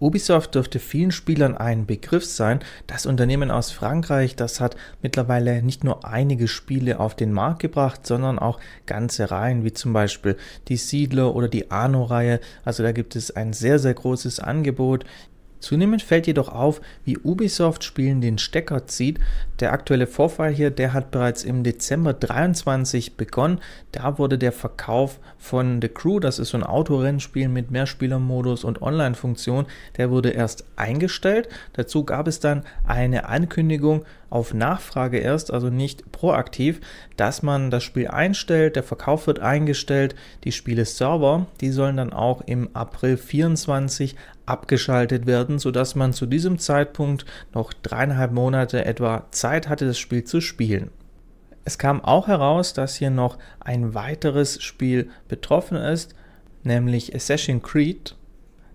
Ubisoft dürfte vielen Spielern ein Begriff sein. Das Unternehmen aus Frankreich, das hat mittlerweile nicht nur einige Spiele auf den Markt gebracht, sondern auch ganze Reihen, wie zum Beispiel die Siedler oder die arno reihe Also da gibt es ein sehr, sehr großes Angebot. Zunehmend fällt jedoch auf, wie Ubisoft Spielen den Stecker zieht. Der aktuelle Vorfall hier, der hat bereits im Dezember 23 begonnen. Da wurde der Verkauf von The Crew, das ist so ein Autorennspiel mit Mehrspielermodus und Online-Funktion, der wurde erst eingestellt. Dazu gab es dann eine Ankündigung auf Nachfrage erst, also nicht proaktiv, dass man das Spiel einstellt, der Verkauf wird eingestellt, die Spiele-Server, die sollen dann auch im April 24 abgeschaltet werden, sodass man zu diesem Zeitpunkt noch dreieinhalb Monate etwa Zeit Zeit hatte, das Spiel zu spielen. Es kam auch heraus, dass hier noch ein weiteres Spiel betroffen ist, nämlich Assassin's Creed.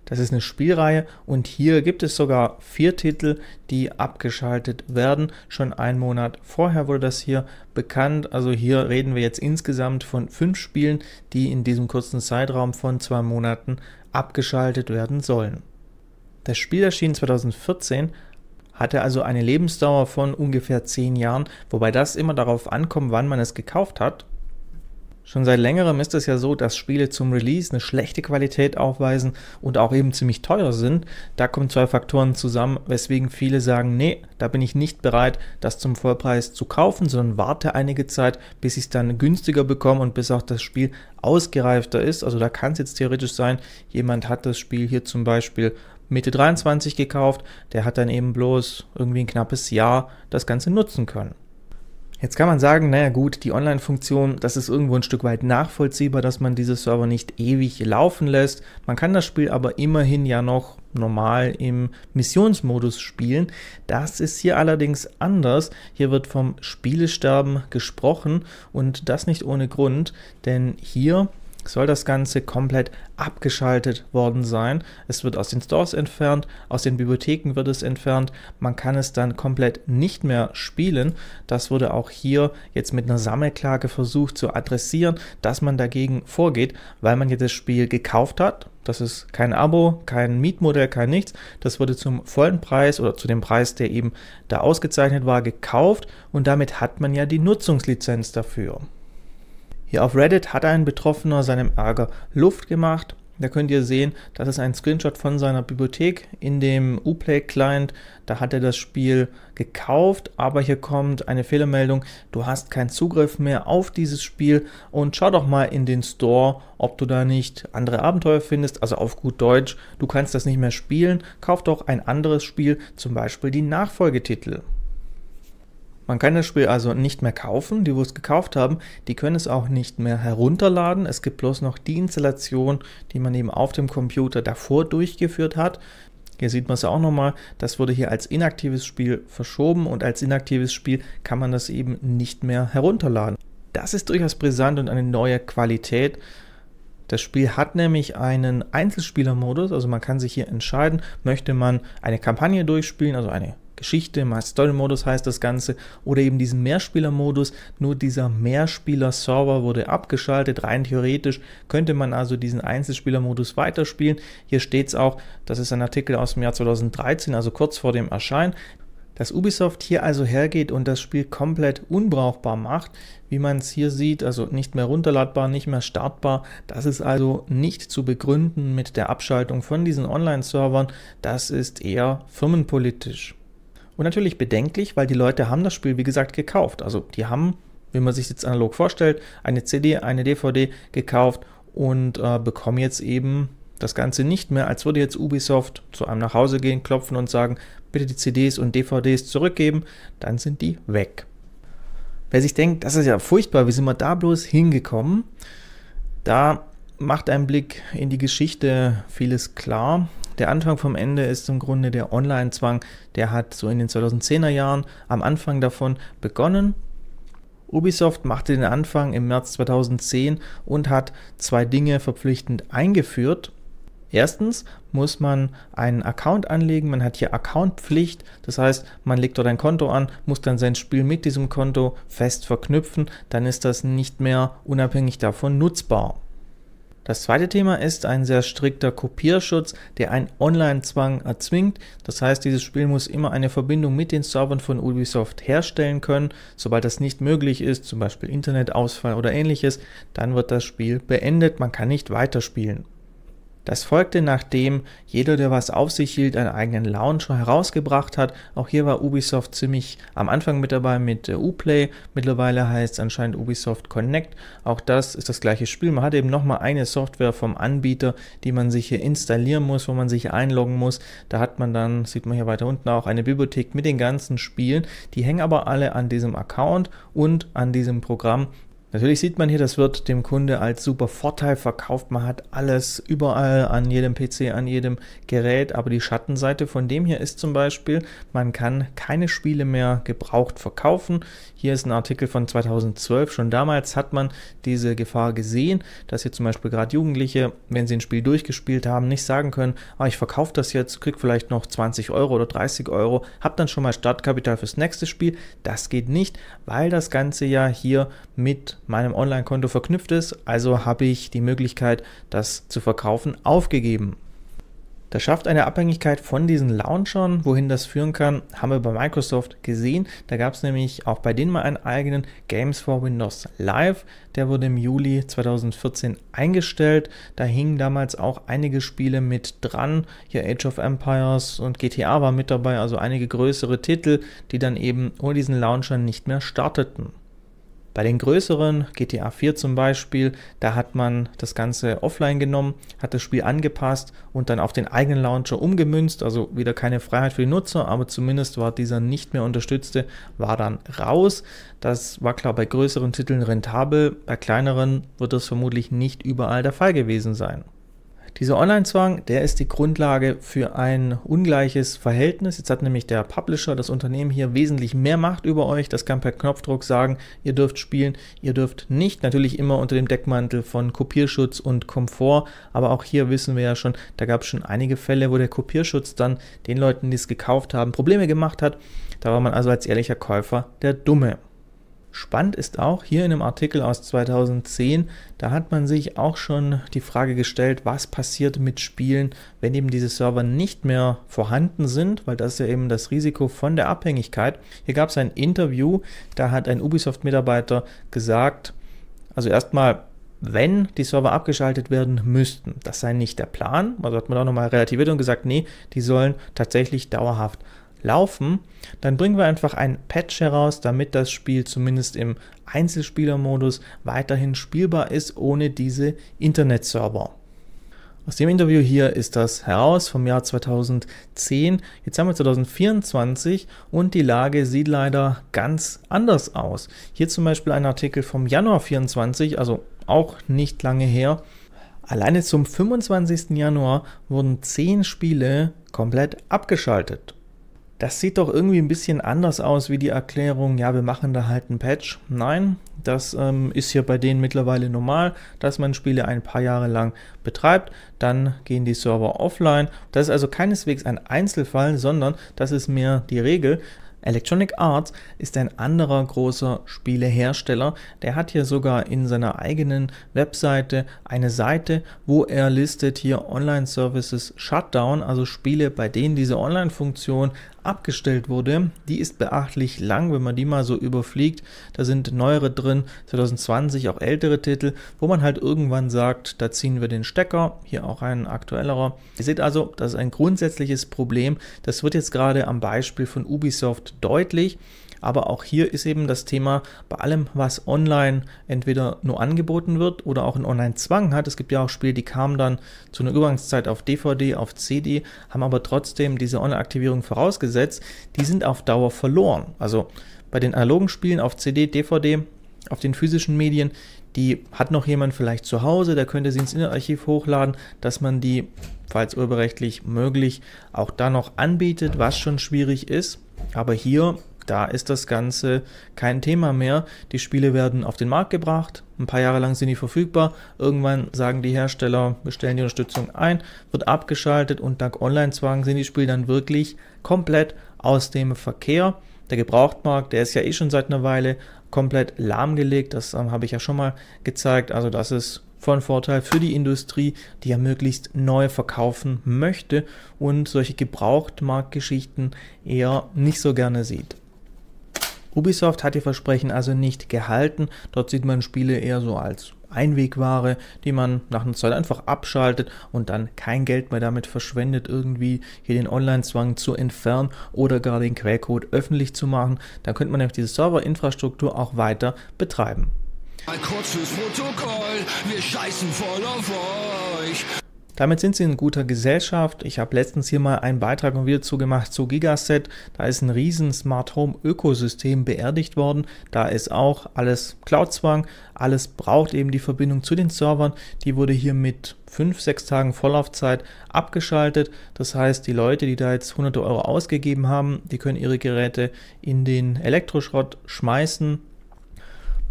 Das ist eine Spielreihe und hier gibt es sogar vier Titel, die abgeschaltet werden. Schon einen Monat vorher wurde das hier bekannt. Also hier reden wir jetzt insgesamt von fünf Spielen, die in diesem kurzen Zeitraum von zwei Monaten abgeschaltet werden sollen. Das Spiel erschien 2014, hatte also eine Lebensdauer von ungefähr 10 Jahren, wobei das immer darauf ankommt, wann man es gekauft hat. Schon seit längerem ist es ja so, dass Spiele zum Release eine schlechte Qualität aufweisen und auch eben ziemlich teuer sind. Da kommen zwei Faktoren zusammen, weswegen viele sagen, nee, da bin ich nicht bereit, das zum Vollpreis zu kaufen, sondern warte einige Zeit, bis ich es dann günstiger bekomme und bis auch das Spiel ausgereifter ist. Also da kann es jetzt theoretisch sein, jemand hat das Spiel hier zum Beispiel Mitte 23 gekauft, der hat dann eben bloß irgendwie ein knappes Jahr das Ganze nutzen können. Jetzt kann man sagen, naja gut, die Online-Funktion, das ist irgendwo ein Stück weit nachvollziehbar, dass man diese Server nicht ewig laufen lässt. Man kann das Spiel aber immerhin ja noch normal im Missionsmodus spielen. Das ist hier allerdings anders. Hier wird vom Spielesterben gesprochen und das nicht ohne Grund, denn hier soll das Ganze komplett abgeschaltet worden sein. Es wird aus den Stores entfernt, aus den Bibliotheken wird es entfernt. Man kann es dann komplett nicht mehr spielen. Das wurde auch hier jetzt mit einer Sammelklage versucht zu adressieren, dass man dagegen vorgeht, weil man jetzt das Spiel gekauft hat. Das ist kein Abo, kein Mietmodell, kein nichts. Das wurde zum vollen Preis oder zu dem Preis, der eben da ausgezeichnet war, gekauft und damit hat man ja die Nutzungslizenz dafür. Hier auf Reddit hat ein Betroffener seinem Ärger Luft gemacht. Da könnt ihr sehen, das ist ein Screenshot von seiner Bibliothek in dem Uplay-Client. Da hat er das Spiel gekauft, aber hier kommt eine Fehlermeldung, du hast keinen Zugriff mehr auf dieses Spiel und schau doch mal in den Store, ob du da nicht andere Abenteuer findest, also auf gut Deutsch, du kannst das nicht mehr spielen, kauf doch ein anderes Spiel, zum Beispiel die Nachfolgetitel. Man kann das Spiel also nicht mehr kaufen. Die, wo es gekauft haben, die können es auch nicht mehr herunterladen. Es gibt bloß noch die Installation, die man eben auf dem Computer davor durchgeführt hat. Hier sieht man es auch nochmal, das wurde hier als inaktives Spiel verschoben und als inaktives Spiel kann man das eben nicht mehr herunterladen. Das ist durchaus brisant und eine neue Qualität. Das Spiel hat nämlich einen Einzelspielermodus, also man kann sich hier entscheiden, möchte man eine Kampagne durchspielen, also eine Geschichte, My Story-Modus heißt das Ganze, oder eben diesen Mehrspieler-Modus. Nur dieser Mehrspieler-Server wurde abgeschaltet. Rein theoretisch könnte man also diesen Einzelspieler-Modus weiterspielen. Hier steht es auch, das ist ein Artikel aus dem Jahr 2013, also kurz vor dem Erscheinen. Dass Ubisoft hier also hergeht und das Spiel komplett unbrauchbar macht, wie man es hier sieht, also nicht mehr runterladbar, nicht mehr startbar, das ist also nicht zu begründen mit der Abschaltung von diesen Online-Servern, das ist eher firmenpolitisch. Und natürlich bedenklich, weil die Leute haben das Spiel, wie gesagt, gekauft. Also die haben, wie man sich jetzt analog vorstellt, eine CD, eine DVD gekauft und äh, bekommen jetzt eben das Ganze nicht mehr, als würde jetzt Ubisoft zu einem nach Hause gehen, klopfen und sagen, bitte die CDs und DVDs zurückgeben, dann sind die weg. Wer sich denkt, das ist ja furchtbar, wie sind wir da bloß hingekommen? Da macht ein Blick in die Geschichte vieles klar der Anfang vom Ende ist im Grunde der Online-Zwang. Der hat so in den 2010er Jahren am Anfang davon begonnen. Ubisoft machte den Anfang im März 2010 und hat zwei Dinge verpflichtend eingeführt. Erstens muss man einen Account anlegen, man hat hier Accountpflicht, das heißt, man legt dort ein Konto an, muss dann sein Spiel mit diesem Konto fest verknüpfen, dann ist das nicht mehr unabhängig davon nutzbar. Das zweite Thema ist ein sehr strikter Kopierschutz, der einen Online-Zwang erzwingt. Das heißt, dieses Spiel muss immer eine Verbindung mit den Servern von Ubisoft herstellen können. Sobald das nicht möglich ist, zum Beispiel Internetausfall oder ähnliches, dann wird das Spiel beendet. Man kann nicht weiterspielen. Das folgte, nachdem jeder, der was auf sich hielt, einen eigenen Launcher herausgebracht hat. Auch hier war Ubisoft ziemlich am Anfang mit dabei mit äh, Uplay. Mittlerweile heißt es anscheinend Ubisoft Connect. Auch das ist das gleiche Spiel. Man hat eben nochmal eine Software vom Anbieter, die man sich hier installieren muss, wo man sich einloggen muss. Da hat man dann, sieht man hier weiter unten auch, eine Bibliothek mit den ganzen Spielen. Die hängen aber alle an diesem Account und an diesem Programm, Natürlich sieht man hier, das wird dem Kunde als super Vorteil verkauft. Man hat alles überall an jedem PC, an jedem Gerät. Aber die Schattenseite von dem hier ist zum Beispiel, man kann keine Spiele mehr gebraucht verkaufen. Hier ist ein Artikel von 2012. Schon damals hat man diese Gefahr gesehen, dass hier zum Beispiel gerade Jugendliche, wenn sie ein Spiel durchgespielt haben, nicht sagen können, ah, ich verkaufe das jetzt, krieg vielleicht noch 20 Euro oder 30 Euro, hab dann schon mal Startkapital fürs nächste Spiel. Das geht nicht, weil das Ganze ja hier mit meinem Online-Konto verknüpft ist, also habe ich die Möglichkeit, das zu verkaufen, aufgegeben. Das schafft eine Abhängigkeit von diesen Launchern. Wohin das führen kann, haben wir bei Microsoft gesehen. Da gab es nämlich auch bei denen mal einen eigenen Games for Windows Live. Der wurde im Juli 2014 eingestellt. Da hingen damals auch einige Spiele mit dran. Hier Age of Empires und GTA war mit dabei, also einige größere Titel, die dann eben ohne diesen Launcher nicht mehr starteten. Bei den größeren, GTA 4 zum Beispiel, da hat man das Ganze offline genommen, hat das Spiel angepasst und dann auf den eigenen Launcher umgemünzt. Also wieder keine Freiheit für die Nutzer, aber zumindest war dieser nicht mehr unterstützte, war dann raus. Das war klar bei größeren Titeln rentabel, bei kleineren wird das vermutlich nicht überall der Fall gewesen sein. Dieser Online-Zwang, der ist die Grundlage für ein ungleiches Verhältnis. Jetzt hat nämlich der Publisher, das Unternehmen hier wesentlich mehr Macht über euch. Das kann per Knopfdruck sagen, ihr dürft spielen, ihr dürft nicht. Natürlich immer unter dem Deckmantel von Kopierschutz und Komfort. Aber auch hier wissen wir ja schon, da gab es schon einige Fälle, wo der Kopierschutz dann den Leuten, die es gekauft haben, Probleme gemacht hat. Da war man also als ehrlicher Käufer der Dumme. Spannend ist auch hier in einem Artikel aus 2010, da hat man sich auch schon die Frage gestellt, was passiert mit Spielen, wenn eben diese Server nicht mehr vorhanden sind, weil das ist ja eben das Risiko von der Abhängigkeit. Hier gab es ein Interview, da hat ein Ubisoft-Mitarbeiter gesagt, also erstmal, wenn die Server abgeschaltet werden müssten. Das sei nicht der Plan. Also hat man auch nochmal relativiert und gesagt, nee, die sollen tatsächlich dauerhaft laufen, dann bringen wir einfach ein Patch heraus, damit das Spiel zumindest im Einzelspielermodus weiterhin spielbar ist, ohne diese Internetserver. Aus dem Interview hier ist das heraus vom Jahr 2010. Jetzt haben wir 2024 und die Lage sieht leider ganz anders aus. Hier zum Beispiel ein Artikel vom Januar 24, also auch nicht lange her. Alleine zum 25. Januar wurden 10 Spiele komplett abgeschaltet das sieht doch irgendwie ein bisschen anders aus wie die Erklärung, ja, wir machen da halt einen Patch. Nein, das ähm, ist hier bei denen mittlerweile normal, dass man Spiele ein paar Jahre lang betreibt, dann gehen die Server offline. Das ist also keineswegs ein Einzelfall, sondern das ist mehr die Regel. Electronic Arts ist ein anderer großer Spielehersteller. Der hat hier sogar in seiner eigenen Webseite eine Seite, wo er listet hier Online Services Shutdown, also Spiele, bei denen diese Online-Funktion abgestellt wurde. Die ist beachtlich lang, wenn man die mal so überfliegt. Da sind neuere drin, 2020 auch ältere Titel, wo man halt irgendwann sagt, da ziehen wir den Stecker. Hier auch ein aktuellerer. Ihr seht also, das ist ein grundsätzliches Problem. Das wird jetzt gerade am Beispiel von Ubisoft deutlich. Aber auch hier ist eben das Thema bei allem, was online entweder nur angeboten wird oder auch einen Online-Zwang hat. Es gibt ja auch Spiele, die kamen dann zu einer Übergangszeit auf DVD, auf CD, haben aber trotzdem diese Online-Aktivierung vorausgesetzt. Die sind auf Dauer verloren. Also bei den analogen Spielen auf CD, DVD, auf den physischen Medien, die hat noch jemand vielleicht zu Hause, der könnte sie ins Innenarchiv hochladen, dass man die, falls urheberrechtlich möglich, auch da noch anbietet, was schon schwierig ist. Aber hier da ist das Ganze kein Thema mehr. Die Spiele werden auf den Markt gebracht, ein paar Jahre lang sind die verfügbar. Irgendwann sagen die Hersteller, wir stellen die Unterstützung ein, wird abgeschaltet und dank Online-Zwang sind die Spiele dann wirklich komplett aus dem Verkehr. Der Gebrauchtmarkt, der ist ja eh schon seit einer Weile komplett lahmgelegt. Das ähm, habe ich ja schon mal gezeigt. Also das ist von Vorteil für die Industrie, die ja möglichst neu verkaufen möchte und solche Gebrauchtmarktgeschichten eher nicht so gerne sieht. Ubisoft hat ihr Versprechen also nicht gehalten. Dort sieht man Spiele eher so als Einwegware, die man nach einer Zeit einfach abschaltet und dann kein Geld mehr damit verschwendet, irgendwie hier den Online-Zwang zu entfernen oder gar den Quellcode öffentlich zu machen. Dann könnte man nämlich diese Serverinfrastruktur auch weiter betreiben. Mal kurz fürs Protokoll, wir scheißen voll auf euch. Damit sind sie in guter Gesellschaft. Ich habe letztens hier mal einen Beitrag und Video zugemacht zu Gigaset. Da ist ein riesen Smart Home Ökosystem beerdigt worden. Da ist auch alles Cloud-Zwang. Alles braucht eben die Verbindung zu den Servern. Die wurde hier mit 5, 6 Tagen Vorlaufzeit abgeschaltet. Das heißt, die Leute, die da jetzt hunderte Euro ausgegeben haben, die können ihre Geräte in den Elektroschrott schmeißen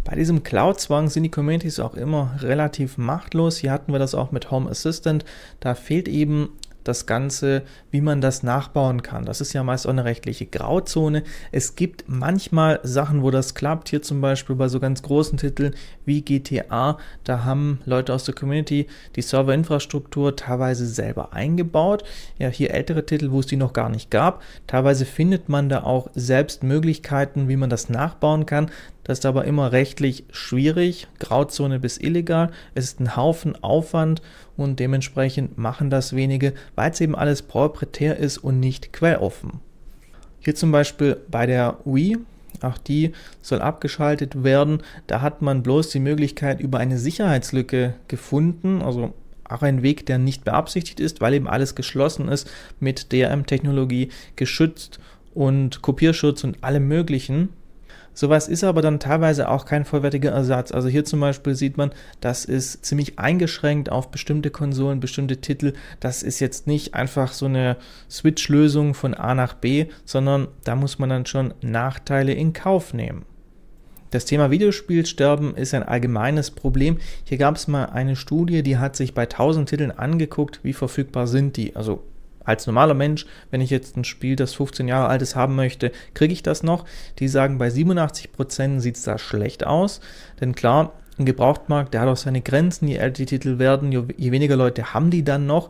bei diesem Cloud-Zwang sind die Communities auch immer relativ machtlos. Hier hatten wir das auch mit Home Assistant. Da fehlt eben das Ganze, wie man das nachbauen kann. Das ist ja meist auch eine rechtliche Grauzone. Es gibt manchmal Sachen, wo das klappt. Hier zum Beispiel bei so ganz großen Titeln wie GTA, da haben Leute aus der Community die Serverinfrastruktur teilweise selber eingebaut. Ja, hier ältere Titel, wo es die noch gar nicht gab. Teilweise findet man da auch selbst Möglichkeiten, wie man das nachbauen kann. Das ist aber immer rechtlich schwierig, Grauzone bis illegal. Es ist ein Haufen Aufwand und dementsprechend machen das wenige, weil es eben alles proprietär ist und nicht quelloffen. Hier zum Beispiel bei der Wii, auch die soll abgeschaltet werden. Da hat man bloß die Möglichkeit über eine Sicherheitslücke gefunden, also auch ein Weg, der nicht beabsichtigt ist, weil eben alles geschlossen ist mit DRM-Technologie, geschützt und Kopierschutz und allem Möglichen. Sowas ist aber dann teilweise auch kein vollwertiger Ersatz. Also hier zum Beispiel sieht man, das ist ziemlich eingeschränkt auf bestimmte Konsolen, bestimmte Titel. Das ist jetzt nicht einfach so eine Switch-Lösung von A nach B, sondern da muss man dann schon Nachteile in Kauf nehmen. Das Thema Videospielsterben ist ein allgemeines Problem. Hier gab es mal eine Studie, die hat sich bei 1000 Titeln angeguckt, wie verfügbar sind die. Also als normaler Mensch, wenn ich jetzt ein Spiel, das 15 Jahre alt ist, haben möchte, kriege ich das noch? Die sagen, bei 87% sieht es da schlecht aus. Denn klar, ein Gebrauchtmarkt, der hat auch seine Grenzen. Je älter die Titel werden, je weniger Leute haben die dann noch.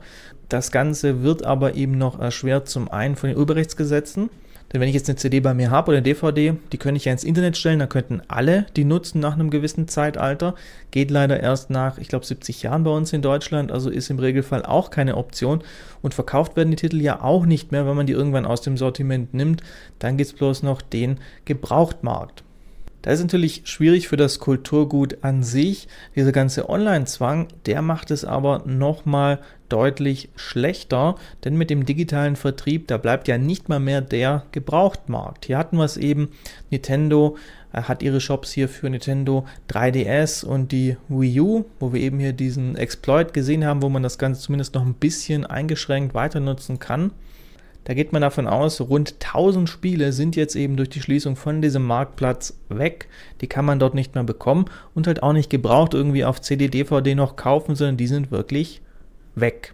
Das Ganze wird aber eben noch erschwert zum einen von den Urheberrechtsgesetzen denn wenn ich jetzt eine CD bei mir habe oder eine DVD, die könnte ich ja ins Internet stellen, da könnten alle die nutzen nach einem gewissen Zeitalter. Geht leider erst nach, ich glaube, 70 Jahren bei uns in Deutschland, also ist im Regelfall auch keine Option. Und verkauft werden die Titel ja auch nicht mehr, wenn man die irgendwann aus dem Sortiment nimmt. Dann gibt es bloß noch den Gebrauchtmarkt. Da ist natürlich schwierig für das Kulturgut an sich. Dieser ganze Online-Zwang, der macht es aber nochmal deutlich schlechter, denn mit dem digitalen Vertrieb, da bleibt ja nicht mal mehr der Gebrauchtmarkt. Hier hatten wir es eben, Nintendo äh, hat ihre Shops hier für Nintendo 3DS und die Wii U, wo wir eben hier diesen Exploit gesehen haben, wo man das Ganze zumindest noch ein bisschen eingeschränkt weiter nutzen kann. Da geht man davon aus, rund 1000 Spiele sind jetzt eben durch die Schließung von diesem Marktplatz weg. Die kann man dort nicht mehr bekommen und halt auch nicht gebraucht irgendwie auf CD, DVD noch kaufen, sondern die sind wirklich weg.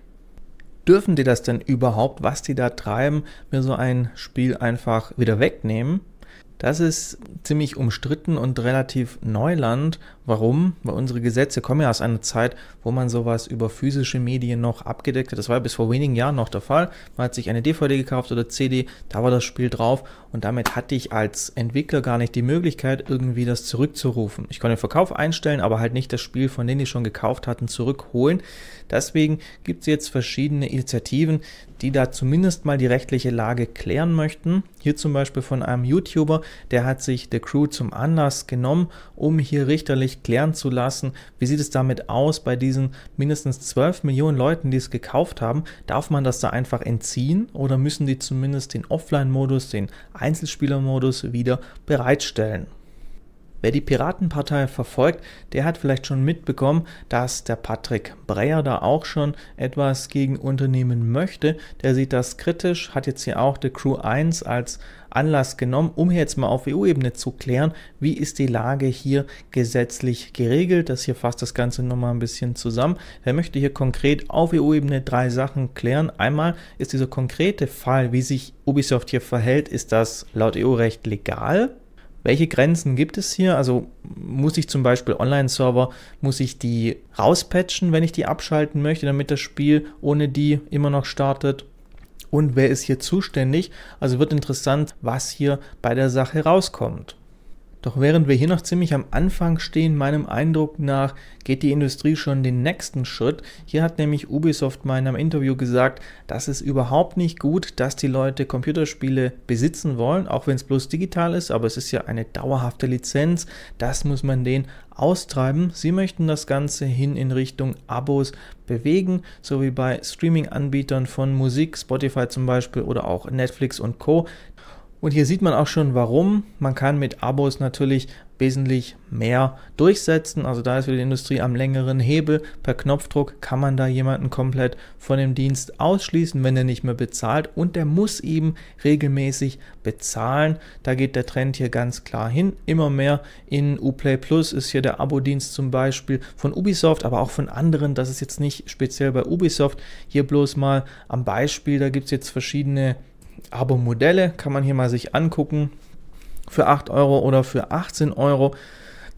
Dürfen die das denn überhaupt, was die da treiben, mir so ein Spiel einfach wieder wegnehmen? Das ist ziemlich umstritten und relativ Neuland Warum? Weil unsere Gesetze kommen ja aus einer Zeit, wo man sowas über physische Medien noch abgedeckt hat. Das war ja bis vor wenigen Jahren noch der Fall. Man hat sich eine DVD gekauft oder CD, da war das Spiel drauf und damit hatte ich als Entwickler gar nicht die Möglichkeit, irgendwie das zurückzurufen. Ich konnte den Verkauf einstellen, aber halt nicht das Spiel von dem ich schon gekauft hatten, zurückholen. Deswegen gibt es jetzt verschiedene Initiativen, die da zumindest mal die rechtliche Lage klären möchten. Hier zum Beispiel von einem YouTuber, der hat sich The Crew zum Anlass genommen, um hier richterlich klären zu lassen. Wie sieht es damit aus bei diesen mindestens 12 Millionen Leuten, die es gekauft haben? Darf man das da einfach entziehen oder müssen die zumindest den Offline-Modus, den Einzelspieler-Modus wieder bereitstellen? Wer die Piratenpartei verfolgt, der hat vielleicht schon mitbekommen, dass der Patrick Breyer da auch schon etwas gegen Unternehmen möchte. Der sieht das kritisch, hat jetzt hier auch The Crew 1 als Anlass genommen, um hier jetzt mal auf EU-Ebene zu klären, wie ist die Lage hier gesetzlich geregelt. Das hier fasst das Ganze nochmal ein bisschen zusammen. Er möchte hier konkret auf EU-Ebene drei Sachen klären. Einmal ist dieser konkrete Fall, wie sich Ubisoft hier verhält, ist das laut EU-Recht legal? Welche Grenzen gibt es hier? Also muss ich zum Beispiel Online-Server, muss ich die rauspatchen, wenn ich die abschalten möchte, damit das Spiel ohne die immer noch startet? Und wer ist hier zuständig? Also wird interessant, was hier bei der Sache rauskommt. Doch während wir hier noch ziemlich am Anfang stehen, meinem Eindruck nach, geht die Industrie schon den nächsten Schritt. Hier hat nämlich Ubisoft mal in einem Interview gesagt, dass es überhaupt nicht gut, dass die Leute Computerspiele besitzen wollen, auch wenn es bloß digital ist, aber es ist ja eine dauerhafte Lizenz, das muss man denen austreiben. Sie möchten das Ganze hin in Richtung Abos bewegen, so wie bei Streaming-Anbietern von Musik, Spotify zum Beispiel oder auch Netflix und Co. Und hier sieht man auch schon warum. Man kann mit Abos natürlich wesentlich mehr durchsetzen. Also da ist wieder die Industrie am längeren Hebel. Per Knopfdruck kann man da jemanden komplett von dem Dienst ausschließen, wenn er nicht mehr bezahlt. Und der muss eben regelmäßig bezahlen. Da geht der Trend hier ganz klar hin. Immer mehr in Uplay Plus ist hier der Abo-Dienst zum Beispiel von Ubisoft, aber auch von anderen. Das ist jetzt nicht speziell bei Ubisoft. Hier bloß mal am Beispiel. Da gibt es jetzt verschiedene Abo-Modelle kann man hier mal sich angucken für 8 Euro oder für 18 Euro.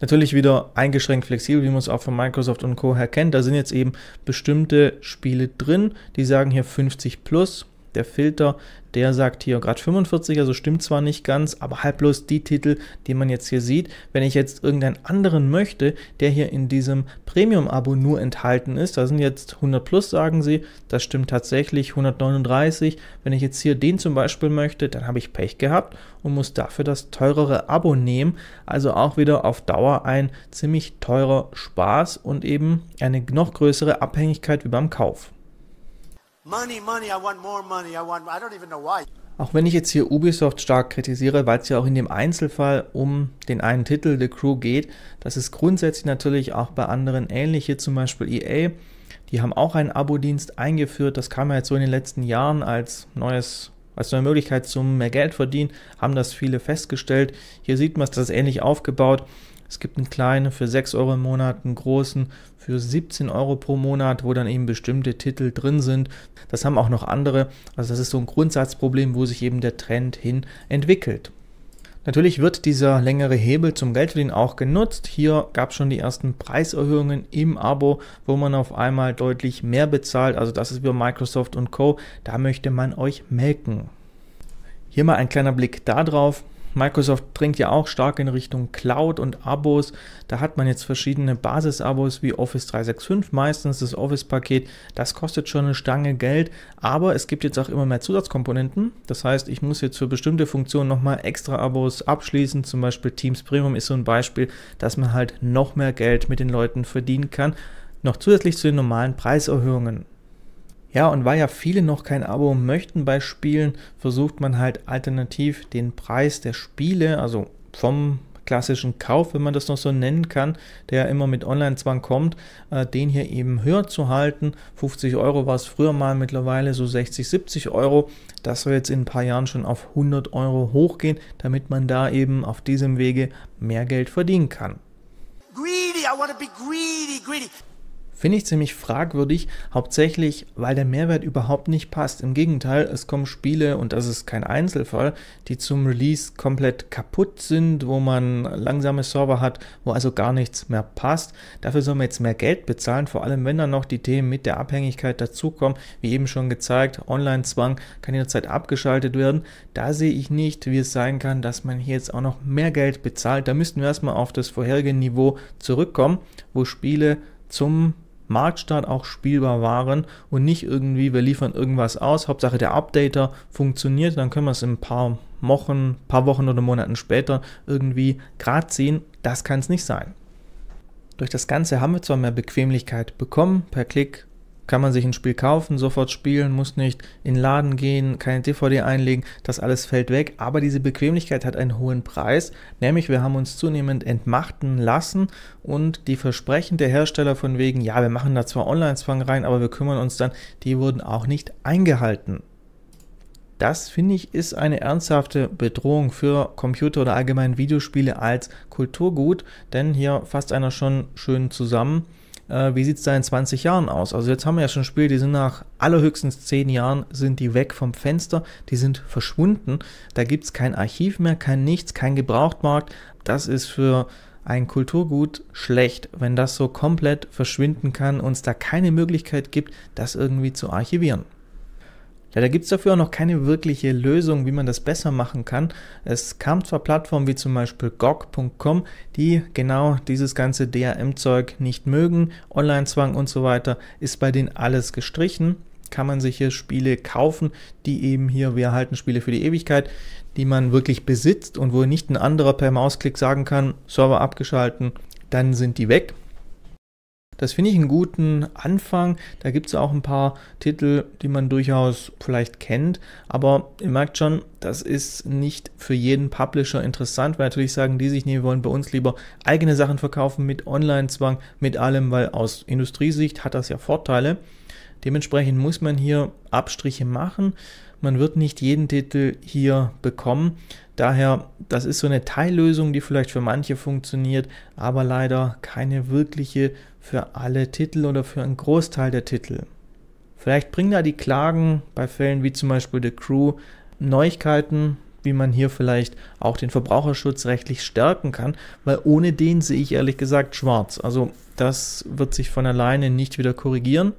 Natürlich wieder eingeschränkt flexibel, wie man es auch von Microsoft und Co. her kennt. Da sind jetzt eben bestimmte Spiele drin, die sagen hier 50 plus der Filter, der sagt hier Grad 45, also stimmt zwar nicht ganz, aber halt bloß die Titel, die man jetzt hier sieht. Wenn ich jetzt irgendeinen anderen möchte, der hier in diesem Premium-Abo nur enthalten ist, da sind jetzt 100 plus, sagen sie, das stimmt tatsächlich, 139. Wenn ich jetzt hier den zum Beispiel möchte, dann habe ich Pech gehabt und muss dafür das teurere Abo nehmen. Also auch wieder auf Dauer ein ziemlich teurer Spaß und eben eine noch größere Abhängigkeit wie beim Kauf. Money, money, I want more money, I want, I don't even know why. Auch wenn ich jetzt hier Ubisoft stark kritisiere, weil es ja auch in dem Einzelfall um den einen Titel The Crew geht, das ist grundsätzlich natürlich auch bei anderen ähnlich, hier zum Beispiel EA. Die haben auch einen Abo-Dienst eingeführt, das kam ja jetzt so in den letzten Jahren als neues als neue Möglichkeit zum mehr Geld verdienen, haben das viele festgestellt. Hier sieht man es, das ist ähnlich aufgebaut. Es gibt einen kleinen für 6 Euro im Monat, einen großen für 17 Euro pro Monat, wo dann eben bestimmte Titel drin sind. Das haben auch noch andere. Also das ist so ein Grundsatzproblem, wo sich eben der Trend hin entwickelt. Natürlich wird dieser längere Hebel zum Geldverdienen auch genutzt. Hier gab es schon die ersten Preiserhöhungen im Abo, wo man auf einmal deutlich mehr bezahlt. Also das ist über Microsoft und Co. Da möchte man euch melken. Hier mal ein kleiner Blick darauf. Microsoft dringt ja auch stark in Richtung Cloud und Abos. Da hat man jetzt verschiedene Basis-Abos wie Office 365, meistens das Office-Paket. Das kostet schon eine Stange Geld, aber es gibt jetzt auch immer mehr Zusatzkomponenten. Das heißt, ich muss jetzt für bestimmte Funktionen nochmal extra Abos abschließen. Zum Beispiel Teams Premium ist so ein Beispiel, dass man halt noch mehr Geld mit den Leuten verdienen kann. Noch zusätzlich zu den normalen Preiserhöhungen. Ja, und weil ja viele noch kein Abo möchten bei Spielen, versucht man halt alternativ den Preis der Spiele, also vom klassischen Kauf, wenn man das noch so nennen kann, der ja immer mit Online-Zwang kommt, äh, den hier eben höher zu halten. 50 Euro war es früher mal, mittlerweile so 60, 70 Euro. Das soll jetzt in ein paar Jahren schon auf 100 Euro hochgehen, damit man da eben auf diesem Wege mehr Geld verdienen kann. Greedy, I want to be greedy, greedy. Finde ich ziemlich fragwürdig, hauptsächlich weil der Mehrwert überhaupt nicht passt. Im Gegenteil, es kommen Spiele, und das ist kein Einzelfall, die zum Release komplett kaputt sind, wo man langsame Server hat, wo also gar nichts mehr passt. Dafür soll man jetzt mehr Geld bezahlen, vor allem wenn dann noch die Themen mit der Abhängigkeit dazukommen. Wie eben schon gezeigt, Online-Zwang kann jederzeit abgeschaltet werden. Da sehe ich nicht, wie es sein kann, dass man hier jetzt auch noch mehr Geld bezahlt. Da müssten wir erstmal auf das vorherige Niveau zurückkommen, wo Spiele zum Marktstart auch spielbar waren und nicht irgendwie, wir liefern irgendwas aus, Hauptsache der Updater funktioniert, dann können wir es in ein paar Wochen, paar Wochen oder Monaten später irgendwie grad sehen. Das kann es nicht sein. Durch das Ganze haben wir zwar mehr Bequemlichkeit bekommen, per Klick kann man sich ein Spiel kaufen, sofort spielen, muss nicht in den Laden gehen, keine DVD einlegen, das alles fällt weg. Aber diese Bequemlichkeit hat einen hohen Preis, nämlich wir haben uns zunehmend entmachten lassen und die Versprechen der Hersteller von wegen, ja, wir machen da zwar Online-Zwang rein, aber wir kümmern uns dann, die wurden auch nicht eingehalten. Das finde ich ist eine ernsthafte Bedrohung für Computer oder allgemein Videospiele als Kulturgut, denn hier fasst einer schon schön zusammen äh, wie sieht es da in 20 Jahren aus? Also jetzt haben wir ja schon ein Spiel, die sind nach allerhöchstens 10 Jahren, sind die weg vom Fenster, die sind verschwunden. Da gibt es kein Archiv mehr, kein nichts, kein Gebrauchtmarkt. Das ist für ein Kulturgut schlecht, wenn das so komplett verschwinden kann und es da keine Möglichkeit gibt, das irgendwie zu archivieren. Ja, da gibt es dafür auch noch keine wirkliche Lösung, wie man das besser machen kann. Es kam zwar Plattformen wie zum Beispiel GOG.com, die genau dieses ganze DRM-Zeug nicht mögen, Online-Zwang und so weiter, ist bei denen alles gestrichen. Kann man sich hier Spiele kaufen, die eben hier, wir erhalten Spiele für die Ewigkeit, die man wirklich besitzt und wo nicht ein anderer per Mausklick sagen kann, Server abgeschalten, dann sind die weg. Das finde ich einen guten Anfang. Da gibt es auch ein paar Titel, die man durchaus vielleicht kennt. Aber ihr merkt schon, das ist nicht für jeden Publisher interessant, weil natürlich sagen die sich, nee, wir wollen bei uns lieber eigene Sachen verkaufen mit Online-Zwang, mit allem, weil aus Industriesicht hat das ja Vorteile. Dementsprechend muss man hier Abstriche machen. Man wird nicht jeden Titel hier bekommen. Daher, das ist so eine Teillösung, die vielleicht für manche funktioniert, aber leider keine wirkliche für alle Titel oder für einen Großteil der Titel. Vielleicht bringen da die Klagen bei Fällen wie zum Beispiel The Crew Neuigkeiten, wie man hier vielleicht auch den Verbraucherschutz rechtlich stärken kann, weil ohne den sehe ich ehrlich gesagt schwarz. Also das wird sich von alleine nicht wieder korrigieren.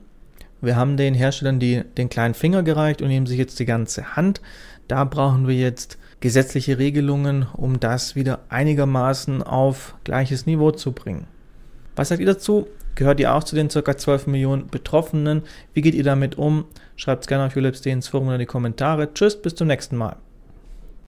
Wir haben den Herstellern die, den kleinen Finger gereicht und nehmen sich jetzt die ganze Hand. Da brauchen wir jetzt gesetzliche Regelungen, um das wieder einigermaßen auf gleiches Niveau zu bringen. Was sagt ihr dazu? Gehört ihr auch zu den ca. 12 Millionen Betroffenen? Wie geht ihr damit um? Schreibt es gerne auf Julips ins Forum oder in die Kommentare. Tschüss, bis zum nächsten Mal.